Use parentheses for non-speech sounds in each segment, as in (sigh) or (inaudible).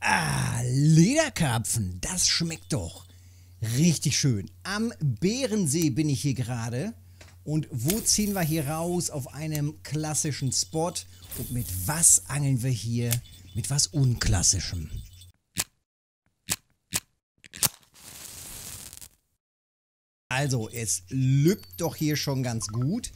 Ah, Lederkarpfen, das schmeckt doch. Richtig schön. Am Bärensee bin ich hier gerade. Und wo ziehen wir hier raus? Auf einem klassischen Spot. Und mit was angeln wir hier? Mit was Unklassischem. Also, es lübt doch hier schon ganz gut.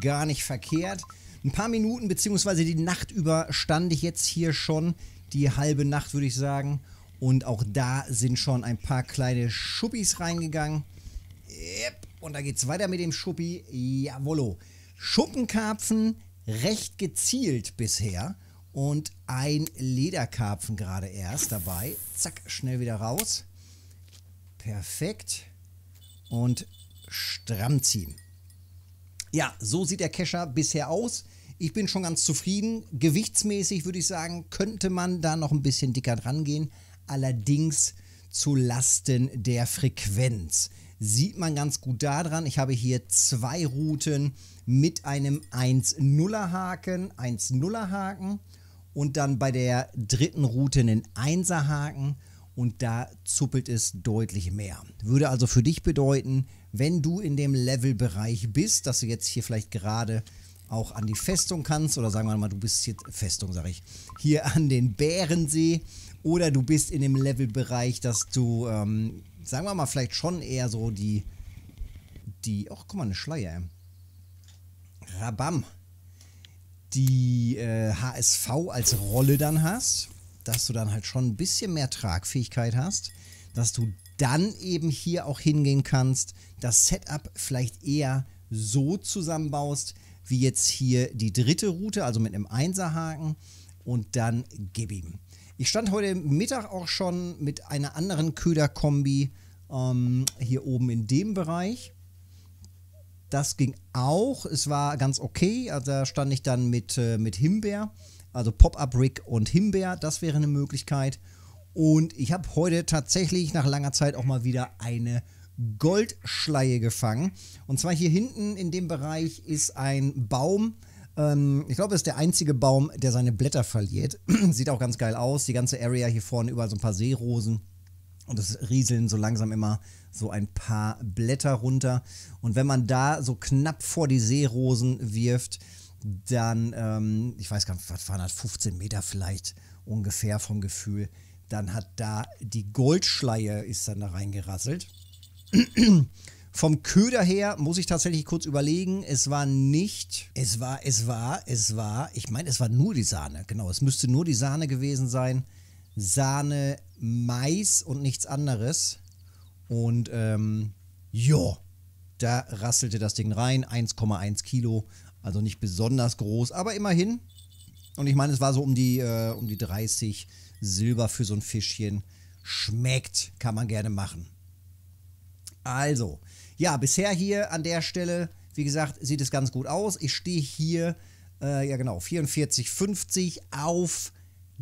Gar nicht verkehrt. Ein paar Minuten beziehungsweise die Nacht über stand ich jetzt hier schon die halbe Nacht, würde ich sagen. Und auch da sind schon ein paar kleine Schuppis reingegangen. Yep. Und da geht's weiter mit dem Schuppi. Jawollo. Schuppenkarpfen recht gezielt bisher. Und ein Lederkarpfen gerade erst dabei. Zack, schnell wieder raus. Perfekt. Und stramm ziehen. Ja, so sieht der Kescher bisher aus. Ich bin schon ganz zufrieden. Gewichtsmäßig würde ich sagen, könnte man da noch ein bisschen dicker dran gehen. Allerdings zu Lasten der Frequenz. Sieht man ganz gut daran. Ich habe hier zwei Routen mit einem 1-0er Haken, 1-0er Haken und dann bei der dritten Route einen 1er Haken und da zuppelt es deutlich mehr. Würde also für dich bedeuten, wenn du in dem Levelbereich bist, dass du jetzt hier vielleicht gerade auch an die Festung kannst oder sagen wir mal, du bist hier, Festung sage ich, hier an den Bärensee oder du bist in dem Levelbereich, dass du, ähm, sagen wir mal, vielleicht schon eher so die, die, ach guck mal, eine Schleier, Rabam, die äh, HSV als Rolle dann hast, dass du dann halt schon ein bisschen mehr Tragfähigkeit hast, dass du dann eben hier auch hingehen kannst, das Setup vielleicht eher so zusammenbaust, wie jetzt hier die dritte Route, also mit einem Einserhaken und dann gib ihm. Ich stand heute Mittag auch schon mit einer anderen Köderkombi ähm, hier oben in dem Bereich. Das ging auch, es war ganz okay. Also da stand ich dann mit, äh, mit Himbeer, also Pop-Up-Rig und Himbeer, das wäre eine Möglichkeit. Und ich habe heute tatsächlich nach langer Zeit auch mal wieder eine Goldschleie gefangen. Und zwar hier hinten in dem Bereich ist ein Baum. Ähm, ich glaube, es ist der einzige Baum, der seine Blätter verliert. (clears throat) Sieht auch ganz geil aus. Die ganze Area hier vorne überall so ein paar Seerosen. Und es rieseln so langsam immer so ein paar Blätter runter. Und wenn man da so knapp vor die Seerosen wirft, dann, ähm, ich weiß gar nicht, was waren das, 15 Meter vielleicht ungefähr vom Gefühl, dann hat da die Goldschleie ist dann da reingerasselt. (clears throat) Vom Köder her muss ich tatsächlich kurz überlegen. Es war nicht, es war, es war, es war, ich meine, es war nur die Sahne. Genau, es müsste nur die Sahne gewesen sein. Sahne, Mais und nichts anderes. Und ähm, ja, da rasselte das Ding rein. 1,1 Kilo, also nicht besonders groß, aber immerhin. Und ich meine, es war so um die, äh, um die 30 Silber für so ein Fischchen. Schmeckt, kann man gerne machen. Also, ja, bisher hier an der Stelle, wie gesagt, sieht es ganz gut aus. Ich stehe hier, äh, ja genau, 44,50 auf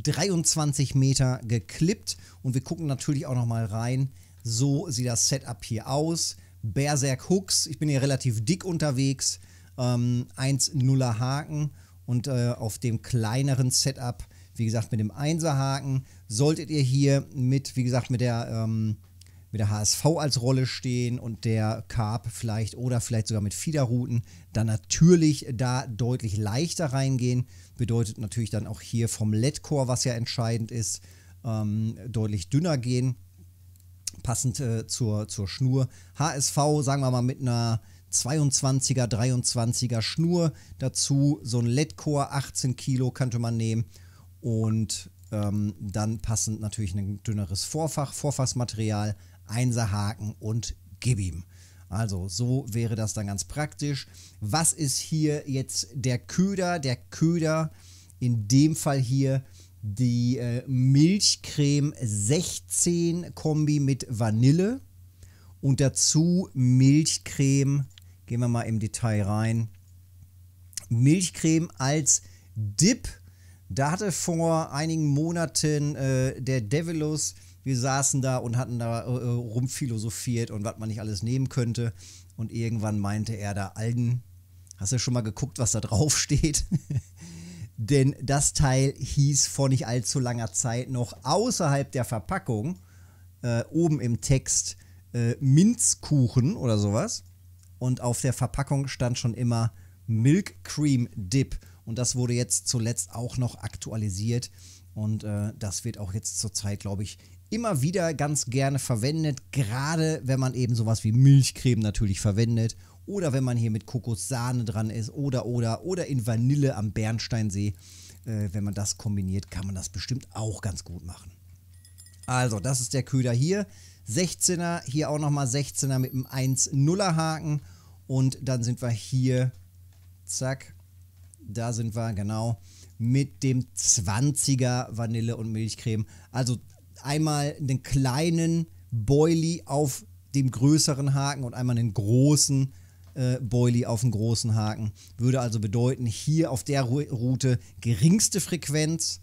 23 Meter geklippt. Und wir gucken natürlich auch nochmal rein. So sieht das Setup hier aus. Berserk Hooks. Ich bin hier relativ dick unterwegs. Ähm, 1 er Haken. Und äh, auf dem kleineren Setup, wie gesagt, mit dem 1er Haken, solltet ihr hier mit, wie gesagt, mit der ähm, mit der HSV als Rolle stehen und der Carp vielleicht oder vielleicht sogar mit Fiederrouten dann natürlich da deutlich leichter reingehen. Bedeutet natürlich dann auch hier vom Letcore, was ja entscheidend ist, ähm, deutlich dünner gehen. Passend äh, zur, zur Schnur. HSV, sagen wir mal, mit einer 22er, 23er Schnur dazu. So ein Letcore, 18 Kilo könnte man nehmen. Und ähm, dann passend natürlich ein dünneres Vorfach, Vorfachsmaterial, Einserhaken und gib ihm. Also so wäre das dann ganz praktisch. Was ist hier jetzt der Köder? Der Köder in dem Fall hier die äh, Milchcreme 16 Kombi mit Vanille und dazu Milchcreme, gehen wir mal im Detail rein, Milchcreme als Dip. Da hatte vor einigen Monaten äh, der Devilus wir saßen da und hatten da äh, äh, rumphilosophiert und was man nicht alles nehmen könnte. Und irgendwann meinte er da, Alden, hast du schon mal geguckt, was da drauf (laughs) steht? Denn das Teil hieß vor nicht allzu langer Zeit noch außerhalb der Verpackung, äh, oben im Text, äh, Minzkuchen oder sowas. Und auf der Verpackung stand schon immer Milk Cream Dip. Und das wurde jetzt zuletzt auch noch aktualisiert. Und äh, das wird auch jetzt zurzeit, glaube ich, immer wieder ganz gerne verwendet, gerade wenn man eben sowas wie Milchcreme natürlich verwendet oder wenn man hier mit Kokossahne dran ist oder oder oder in Vanille am Bernsteinsee. Äh, wenn man das kombiniert, kann man das bestimmt auch ganz gut machen. Also, das ist der Köder hier. 16er, hier auch nochmal 16er mit einem 1-0er Haken. Und dann sind wir hier, zack, da sind wir, genau, mit dem 20er Vanille und Milchcreme. Also einmal einen kleinen Boilie auf dem größeren Haken und einmal einen großen äh, Boilie auf dem großen Haken. Würde also bedeuten, hier auf der Route geringste Frequenz.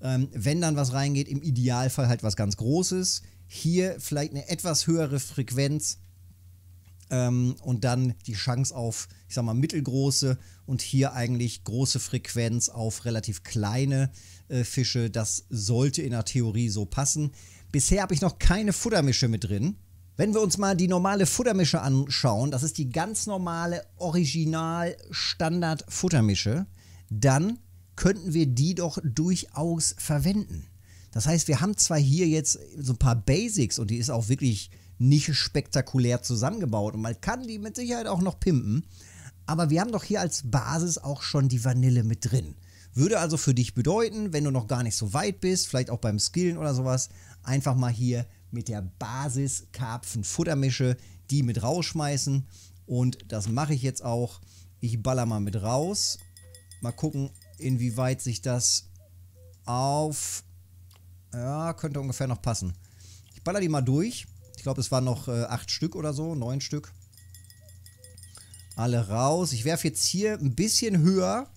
Ähm, wenn dann was reingeht, im Idealfall halt was ganz Großes. Hier vielleicht eine etwas höhere Frequenz, ähm, und dann die Chance auf, ich sag mal, mittelgroße und hier eigentlich große Frequenz auf relativ kleine äh, Fische. Das sollte in der Theorie so passen. Bisher habe ich noch keine Futtermische mit drin. Wenn wir uns mal die normale Futtermische anschauen, das ist die ganz normale Original-Standard-Futtermische, dann könnten wir die doch durchaus verwenden. Das heißt, wir haben zwar hier jetzt so ein paar Basics und die ist auch wirklich nicht spektakulär zusammengebaut. Und man kann die mit Sicherheit auch noch pimpen. Aber wir haben doch hier als Basis auch schon die Vanille mit drin. Würde also für dich bedeuten, wenn du noch gar nicht so weit bist, vielleicht auch beim Skillen oder sowas, einfach mal hier mit der Basis Karpfen-Futtermische die mit rausschmeißen. Und das mache ich jetzt auch. Ich baller mal mit raus. Mal gucken, inwieweit sich das auf... Ja, könnte ungefähr noch passen. Ich baller die mal durch ich glaube, es waren noch äh, acht Stück oder so, neun Stück. Alle raus. Ich werfe jetzt hier ein bisschen höher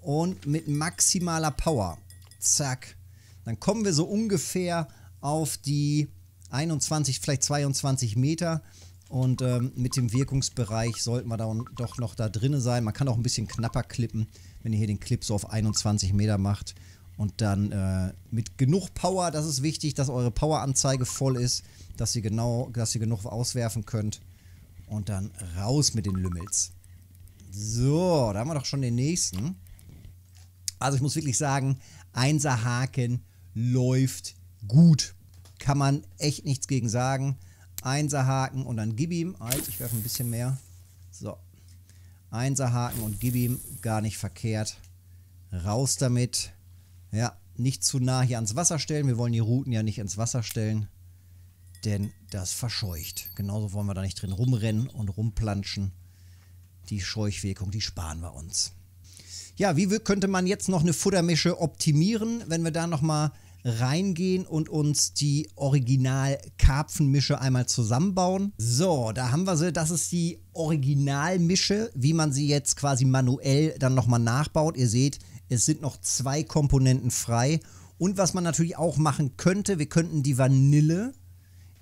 und mit maximaler Power. Zack. Dann kommen wir so ungefähr auf die 21, vielleicht 22 Meter. Und ähm, mit dem Wirkungsbereich sollten wir dann doch noch da drinnen sein. Man kann auch ein bisschen knapper klippen, wenn ihr hier den Clip so auf 21 Meter macht und dann äh, mit genug Power, das ist wichtig, dass eure Poweranzeige voll ist, dass ihr genau, dass ihr genug auswerfen könnt. Und dann raus mit den Lümmels. So, da haben wir doch schon den nächsten. Also ich muss wirklich sagen, Einserhaken läuft gut. Kann man echt nichts gegen sagen. Einserhaken und dann gib ihm. Halt, ich werfe ein bisschen mehr. So. Einserhaken und gib ihm. Gar nicht verkehrt. Raus damit. Ja, nicht zu nah hier ans Wasser stellen. Wir wollen die Routen ja nicht ins Wasser stellen, denn das verscheucht. Genauso wollen wir da nicht drin rumrennen und rumplanschen. Die Scheuchwirkung, die sparen wir uns. Ja, wie könnte man jetzt noch eine Futtermische optimieren, wenn wir da nochmal reingehen und uns die Original-Karpfenmische einmal zusammenbauen. So, da haben wir sie. Das ist die Originalmische, wie man sie jetzt quasi manuell dann nochmal nachbaut. Ihr seht, es sind noch zwei Komponenten frei. Und was man natürlich auch machen könnte, wir könnten die Vanille,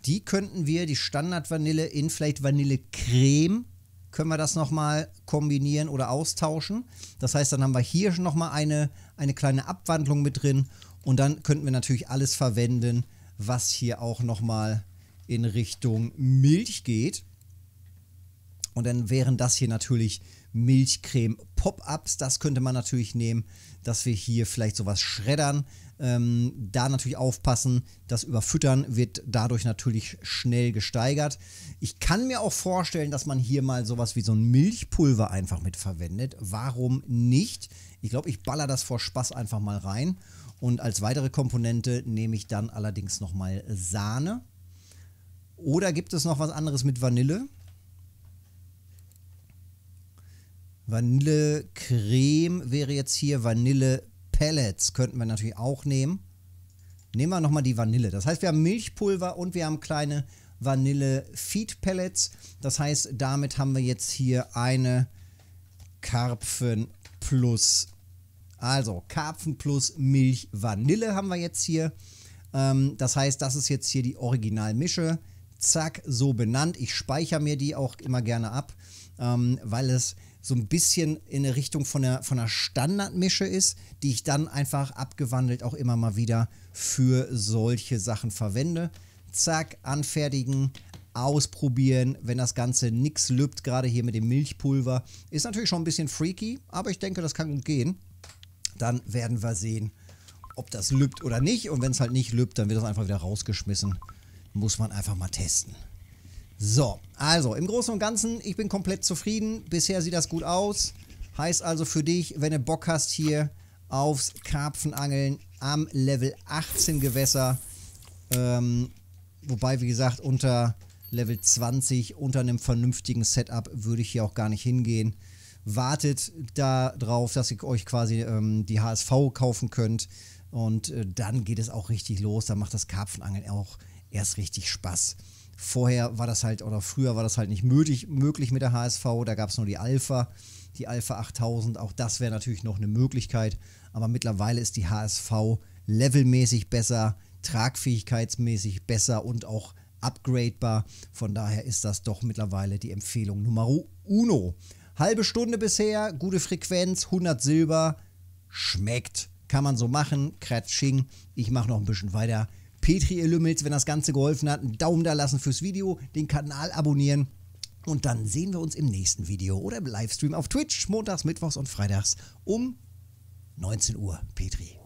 die könnten wir, die Standardvanille in vielleicht Vanillecreme, können wir das nochmal kombinieren oder austauschen. Das heißt, dann haben wir hier schon nochmal eine, eine kleine Abwandlung mit drin. Und dann könnten wir natürlich alles verwenden, was hier auch nochmal in Richtung Milch geht. Und dann wären das hier natürlich Milchcreme-Pop-Ups. Das könnte man natürlich nehmen, dass wir hier vielleicht sowas schreddern. Ähm, da natürlich aufpassen, das Überfüttern wird dadurch natürlich schnell gesteigert. Ich kann mir auch vorstellen, dass man hier mal sowas wie so ein Milchpulver einfach mit verwendet. Warum nicht? Ich glaube, ich baller das vor Spaß einfach mal rein. Und als weitere Komponente nehme ich dann allerdings nochmal Sahne. Oder gibt es noch was anderes mit Vanille? Vanillecreme wäre jetzt hier. Vanille Pellets könnten wir natürlich auch nehmen. Nehmen wir nochmal die Vanille. Das heißt, wir haben Milchpulver und wir haben kleine Vanille Feed Pellets. Das heißt, damit haben wir jetzt hier eine Karpfen plus. Also Karpfen plus Milch Vanille haben wir jetzt hier. Ähm, das heißt, das ist jetzt hier die Originalmische. Zack, so benannt. Ich speichere mir die auch immer gerne ab, ähm, weil es so ein bisschen in eine Richtung von einer, von einer Standardmische ist, die ich dann einfach abgewandelt auch immer mal wieder für solche Sachen verwende. Zack, anfertigen, ausprobieren, wenn das Ganze nix lübt, gerade hier mit dem Milchpulver. Ist natürlich schon ein bisschen freaky, aber ich denke, das kann gut gehen. Dann werden wir sehen, ob das lübt oder nicht. Und wenn es halt nicht lübt, dann wird das einfach wieder rausgeschmissen. Muss man einfach mal testen. So, also im Großen und Ganzen, ich bin komplett zufrieden. Bisher sieht das gut aus. Heißt also für dich, wenn du Bock hast hier aufs Karpfenangeln am Level 18 Gewässer, ähm, wobei, wie gesagt, unter Level 20, unter einem vernünftigen Setup würde ich hier auch gar nicht hingehen. Wartet darauf, dass ihr euch quasi ähm, die HSV kaufen könnt und äh, dann geht es auch richtig los. Dann macht das Karpfenangeln auch erst richtig Spaß. Vorher war das halt, oder früher war das halt nicht möglich, möglich mit der HSV. Da gab es nur die Alpha, die Alpha 8000. Auch das wäre natürlich noch eine Möglichkeit. Aber mittlerweile ist die HSV levelmäßig besser, tragfähigkeitsmäßig besser und auch upgradebar. Von daher ist das doch mittlerweile die Empfehlung Nummer uno. Halbe Stunde bisher, gute Frequenz, 100 Silber, schmeckt. Kann man so machen, Kratsching. Ich mache noch ein bisschen weiter. Petri, ihr Lümmels, wenn das Ganze geholfen hat, einen Daumen da lassen fürs Video, den Kanal abonnieren. Und dann sehen wir uns im nächsten Video oder im Livestream auf Twitch, montags, mittwochs und freitags um 19 Uhr. Petri.